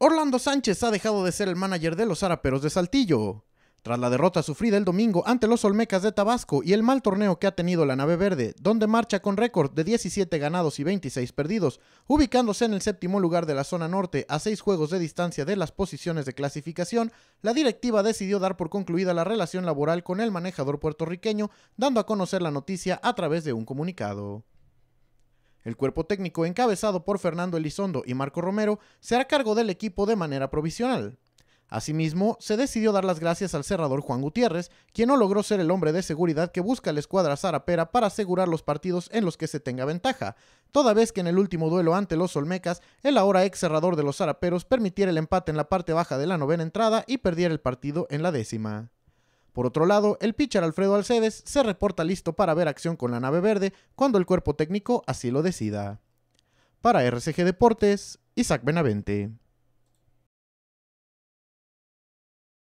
Orlando Sánchez ha dejado de ser el manager de los Araperos de Saltillo. Tras la derrota sufrida el domingo ante los Olmecas de Tabasco y el mal torneo que ha tenido la nave verde, donde marcha con récord de 17 ganados y 26 perdidos, ubicándose en el séptimo lugar de la zona norte a seis juegos de distancia de las posiciones de clasificación, la directiva decidió dar por concluida la relación laboral con el manejador puertorriqueño, dando a conocer la noticia a través de un comunicado. El cuerpo técnico, encabezado por Fernando Elizondo y Marco Romero, se hará cargo del equipo de manera provisional. Asimismo, se decidió dar las gracias al cerrador Juan Gutiérrez, quien no logró ser el hombre de seguridad que busca la escuadra Zarapera para asegurar los partidos en los que se tenga ventaja, toda vez que en el último duelo ante los Olmecas, el ahora ex cerrador de los Zaraperos permitiera el empate en la parte baja de la novena entrada y perdiera el partido en la décima. Por otro lado, el pitcher Alfredo Alcedes se reporta listo para ver acción con la nave verde cuando el cuerpo técnico así lo decida. Para RCG Deportes, Isaac Benavente.